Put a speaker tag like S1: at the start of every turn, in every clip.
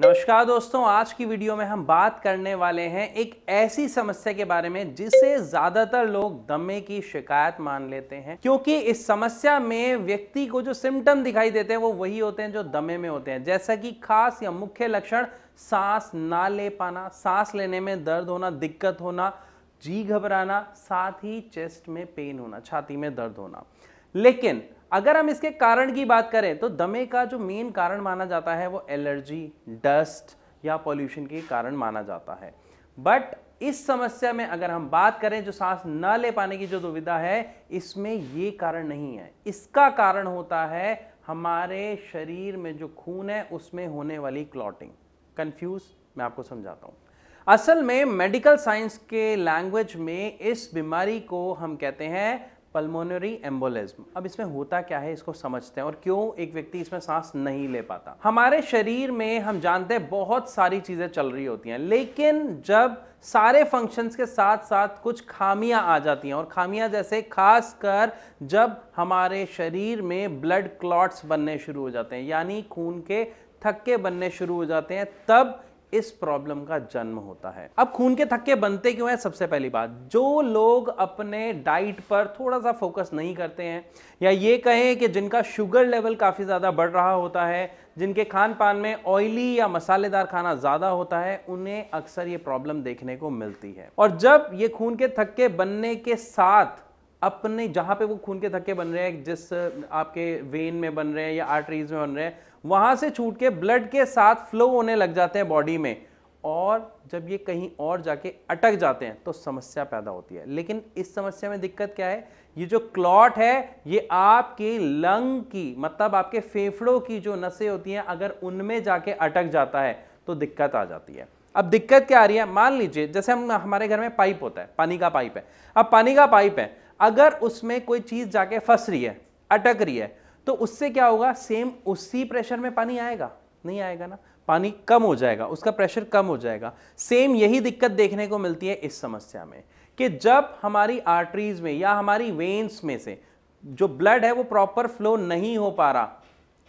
S1: नमस्कार दोस्तों आज की वीडियो में हम बात करने वाले हैं एक ऐसी समस्या के बारे में जिसे ज्यादातर लोग दमे की शिकायत मान लेते हैं क्योंकि इस समस्या में व्यक्ति को जो सिम्टम दिखाई देते हैं वो वही होते हैं जो दमे में होते हैं जैसा कि खास या मुख्य लक्षण सांस ना ले पाना सांस लेने में दर्द होना दिक्कत होना जी घबराना साथ ही चेस्ट में पेन होना छाती में दर्द होना लेकिन अगर हम इसके कारण की बात करें तो दमे का जो मेन कारण माना जाता है वो एलर्जी डस्ट या पॉल्यूशन के कारण माना जाता है बट इस समस्या में अगर हम बात करें जो सांस न ले पाने की जो दुविधा है इसमें ये कारण नहीं है इसका कारण होता है हमारे शरीर में जो खून है उसमें होने वाली क्लॉटिंग कंफ्यूज मैं आपको समझाता हूं असल में मेडिकल साइंस के लैंग्वेज में इस बीमारी को हम कहते हैं पल्मोनरी एम्बोलिज्म अब इसमें होता क्या है इसको समझते हैं और क्यों एक व्यक्ति इसमें सांस नहीं ले पाता हमारे शरीर में हम जानते हैं बहुत सारी चीज़ें चल रही होती हैं लेकिन जब सारे फंक्शंस के साथ साथ कुछ खामियां आ जाती हैं और खामियां जैसे खासकर जब हमारे शरीर में ब्लड क्लॉट्स बनने शुरू हो जाते हैं यानी खून के थक्के बनने शुरू हो जाते हैं तब इस प्रॉब्लम का जन्म होता है अब खून के थक्के बनते क्यों है सबसे पहली बात जो लोग अपने डाइट पर थोड़ा सा फोकस नहीं करते हैं या ये कहें कि जिनका शुगर लेवल काफ़ी ज़्यादा बढ़ रहा होता है जिनके खान पान में ऑयली या मसालेदार खाना ज़्यादा होता है उन्हें अक्सर ये प्रॉब्लम देखने को मिलती है और जब ये खून के थक्के बनने के साथ अपने जहाँ पे वो खून के थक्के बन रहे हैं जिस आपके वेन में बन रहे हैं या आर्टरीज में बन रहे हैं वहां से छूट के ब्लड के साथ फ्लो होने लग जाते हैं बॉडी में और जब ये कहीं और जाके अटक जाते हैं तो समस्या पैदा होती है लेकिन इस समस्या में दिक्कत क्या है ये जो क्लॉट है ये आपके लंग की मतलब आपके फेफड़ों की जो नसें होती हैं अगर उनमें जाके अटक जाता है तो दिक्कत आ जाती है अब दिक्कत क्या आ रही है मान लीजिए जैसे हम हमारे घर में पाइप होता है पानी का पाइप है अब पानी का पाइप है अगर उसमें कोई चीज़ जाके फंस रही है अटक रही है तो उससे क्या होगा सेम उसी प्रेशर में पानी आएगा नहीं आएगा ना पानी कम हो जाएगा उसका प्रेशर कम हो जाएगा सेम यही दिक्कत देखने को मिलती है इस समस्या में कि जब हमारी आर्टरीज में या हमारी वेन्स में से जो ब्लड है वो प्रॉपर फ्लो नहीं हो पा रहा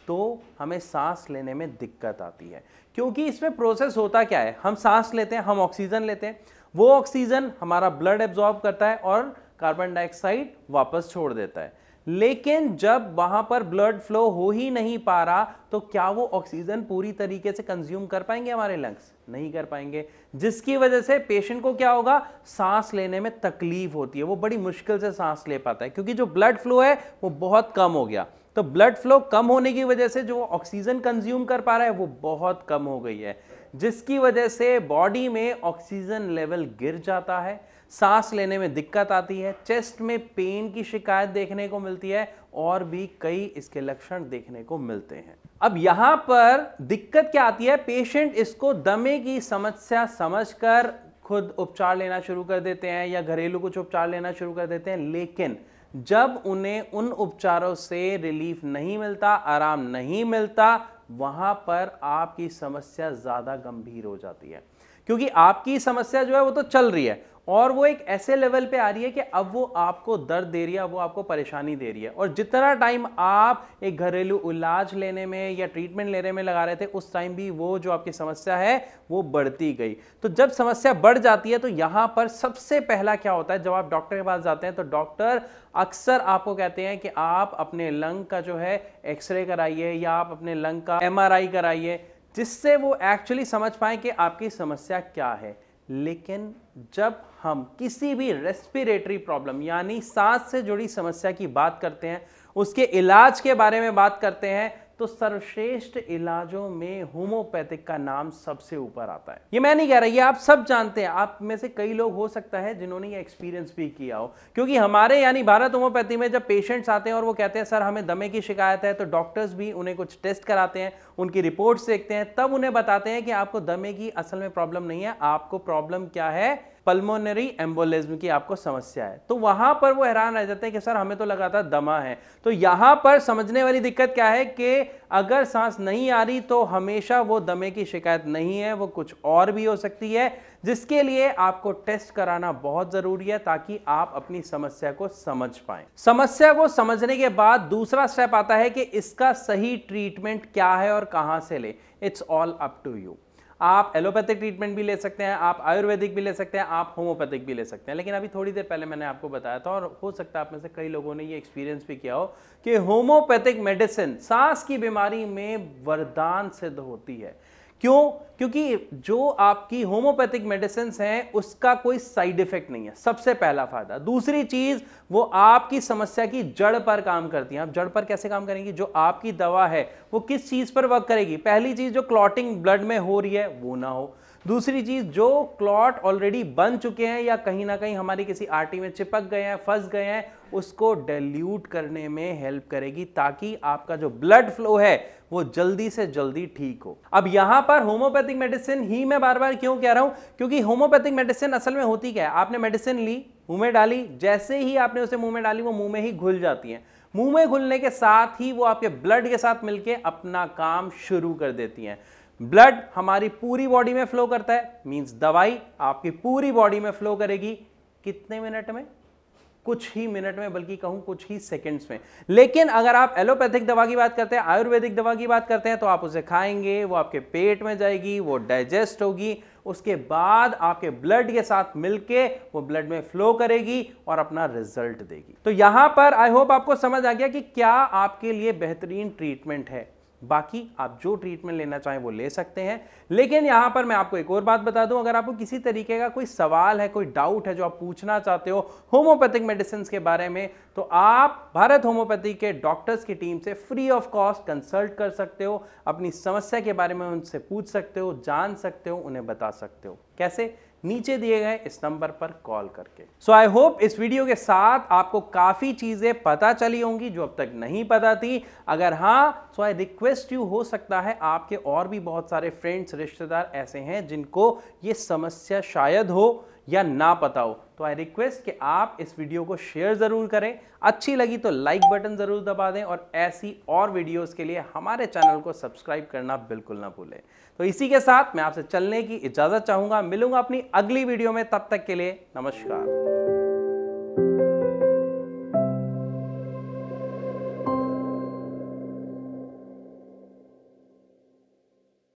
S1: तो हमें सांस लेने में दिक्कत आती है क्योंकि इसमें प्रोसेस होता क्या है हम सांस लेते हैं हम ऑक्सीजन लेते हैं वो ऑक्सीजन हमारा ब्लड एब्जॉर्ब करता है और कार्बन डाइऑक्साइड वापस छोड़ देता है लेकिन जब वहां पर ब्लड फ्लो हो ही नहीं पा रहा तो क्या वो ऑक्सीजन पूरी तरीके से कंज्यूम कर पाएंगे हमारे लंग्स नहीं कर पाएंगे जिसकी वजह से पेशेंट को क्या होगा सांस लेने में तकलीफ होती है वो बड़ी मुश्किल से सांस ले पाता है क्योंकि जो ब्लड फ्लो है वो बहुत कम हो गया तो ब्लड फ्लो कम होने की वजह से जो ऑक्सीजन कंज्यूम कर पा रहा है वो बहुत कम हो गई है जिसकी वजह से बॉडी में ऑक्सीजन लेवल गिर जाता है सांस लेने में दिक्कत आती है चेस्ट में पेन की शिकायत देखने को मिलती है और भी कई इसके लक्षण देखने को मिलते हैं अब यहां पर दिक्कत क्या आती है पेशेंट इसको दमे की समस्या समझकर खुद उपचार लेना शुरू कर देते हैं या घरेलू कुछ उपचार लेना शुरू कर देते हैं लेकिन जब उन्हें उन उपचारों से रिलीफ नहीं मिलता आराम नहीं मिलता वहाँ पर आपकी समस्या ज़्यादा गंभीर हो जाती है क्योंकि आपकी समस्या जो है वो तो चल रही है और वो एक ऐसे लेवल पे आ रही है कि अब वो आपको दर्द दे रही है वो आपको परेशानी दे रही है और जितना टाइम आप एक घरेलू इलाज लेने में या ट्रीटमेंट लेने में लगा रहे थे उस टाइम भी वो जो आपकी समस्या है वो बढ़ती गई तो जब समस्या बढ़ जाती है तो यहाँ पर सबसे पहला क्या होता है जब आप डॉक्टर के पास जाते हैं तो डॉक्टर अक्सर आपको कहते हैं कि आप अपने लंग का जो है एक्सरे कराइए या आप अपने लंग का एम कराइए जिससे वो एक्चुअली समझ पाए कि आपकी समस्या क्या है लेकिन जब हम किसी भी रेस्पिरेटरी प्रॉब्लम यानी सांस से जुड़ी समस्या की बात करते हैं उसके इलाज के बारे में बात करते हैं तो सर्वश्रेष्ठ इलाजों में होम्योपैथिक का नाम सबसे ऊपर आता है ये मैं नहीं कह रहा ये आप सब जानते हैं आप में से कई लोग हो सकता है जिन्होंने ये एक्सपीरियंस भी किया हो क्योंकि हमारे यानी भारत होम्योपैथी में जब पेशेंट्स आते हैं और वो कहते हैं सर हमें दमे की शिकायत है तो डॉक्टर्स भी उन्हें कुछ टेस्ट कराते हैं उनकी रिपोर्ट्स देखते हैं तब उन्हें बताते हैं कि आपको दमे की असल में प्रॉब्लम नहीं है आपको प्रॉब्लम क्या है पल्मोनरी एम्बोलिज्म की आपको समस्या है तो वहां पर वो हैरान रह जाते हैं कि सर हमें तो लगा था दमा है तो यहां पर समझने वाली दिक्कत क्या है कि अगर सांस नहीं आ रही तो हमेशा वो दमे की शिकायत नहीं है वो कुछ और भी हो सकती है जिसके लिए आपको टेस्ट कराना बहुत जरूरी है ताकि आप अपनी समस्या को समझ पाए समस्या को समझने के बाद दूसरा स्टेप आता है कि इसका सही ट्रीटमेंट क्या है और कहां से ले it's all up to you आप एलोपैथिक ट्रीटमेंट भी ले सकते हैं आप आयुर्वेदिक भी ले सकते हैं आप होम्योपैथिक भी ले सकते हैं लेकिन अभी थोड़ी देर पहले मैंने आपको बताया था और हो सकता है आप में से कई लोगों ने ये एक्सपीरियंस भी किया हो कि होम्योपैथिक मेडिसिन सांस की बीमारी में वरदान सिद्ध होती है क्यों क्योंकि जो आपकी होम्योपैथिक मेडिसिन हैं उसका कोई साइड इफेक्ट नहीं है सबसे पहला फायदा दूसरी चीज वो आपकी समस्या की जड़ पर काम करती हैं आप जड़ पर कैसे काम करेंगे जो आपकी दवा है वो किस चीज पर वर्क करेगी पहली चीज जो क्लॉटिंग ब्लड में हो रही है वो ना हो दूसरी चीज़ जो क्लॉट ऑलरेडी बन चुके हैं या कहीं ना कहीं हमारी किसी आर्टी में चिपक गए हैं फंस गए हैं उसको डेल्यूट करने में हेल्प करेगी ताकि आपका जो ब्लड फ्लो है वो जल्दी से जल्दी ठीक हो अब यहां पर होम्योपैथिक मेडिसिन ही मैं बार बार क्यों कह रहा हूं क्योंकि होम्योपैथिक मेडिसिन असल में होती क्या है आपने मेडिसिन ली मुंह में डाली जैसे ही आपने उसे मुंह में डाली वो मुंह में ही घुल जाती है मुंह में घुलने के साथ ही वो आपके ब्लड के साथ मिलके अपना काम शुरू कर देती हैं ब्लड हमारी पूरी बॉडी में फ्लो करता है मींस दवाई आपकी पूरी बॉडी में फ्लो करेगी कितने मिनट में कुछ ही मिनट में बल्कि कहूं कुछ ही सेकंड्स में लेकिन अगर आप एलोपैथिक दवा की बात करते हैं आयुर्वेदिक दवा की बात करते हैं तो आप उसे खाएंगे वो आपके पेट में जाएगी वो डाइजेस्ट होगी उसके बाद आपके ब्लड के साथ मिलके वो ब्लड में फ्लो करेगी और अपना रिजल्ट देगी तो यहां पर आई होप आपको समझ आ गया कि क्या आपके लिए बेहतरीन ट्रीटमेंट है बाकी आप जो ट्रीटमेंट लेना चाहें वो ले सकते हैं लेकिन यहाँ पर मैं आपको एक और बात बता दूं अगर आपको किसी तरीके का कोई सवाल है कोई डाउट है जो आप पूछना चाहते हो होम्योपैथिक मेडिसिन के बारे में तो आप भारत होम्योपैथी के डॉक्टर्स की टीम से फ्री ऑफ कॉस्ट कंसल्ट कर सकते हो अपनी समस्या के बारे में उनसे पूछ सकते हो जान सकते हो उन्हें बता सकते हो कैसे नीचे दिए गए इस नंबर पर कॉल करके सो आई होप इस वीडियो के साथ आपको काफ़ी चीज़ें पता चली होंगी जो अब तक नहीं पता थी अगर हाँ सो आई रिक्वेस्ट यू हो सकता है आपके और भी बहुत सारे फ्रेंड्स रिश्तेदार ऐसे हैं जिनको ये समस्या शायद हो या ना पता हो तो आई रिक्वेस्ट कि आप इस वीडियो को शेयर ज़रूर करें अच्छी लगी तो लाइक बटन ज़रूर दबा दें और ऐसी और वीडियोस के लिए हमारे चैनल को सब्सक्राइब करना बिल्कुल ना भूलें तो इसी के साथ मैं आपसे चलने की इजाज़त चाहूँगा मिलूंगा अपनी अगली वीडियो में तब तक के लिए नमस्कार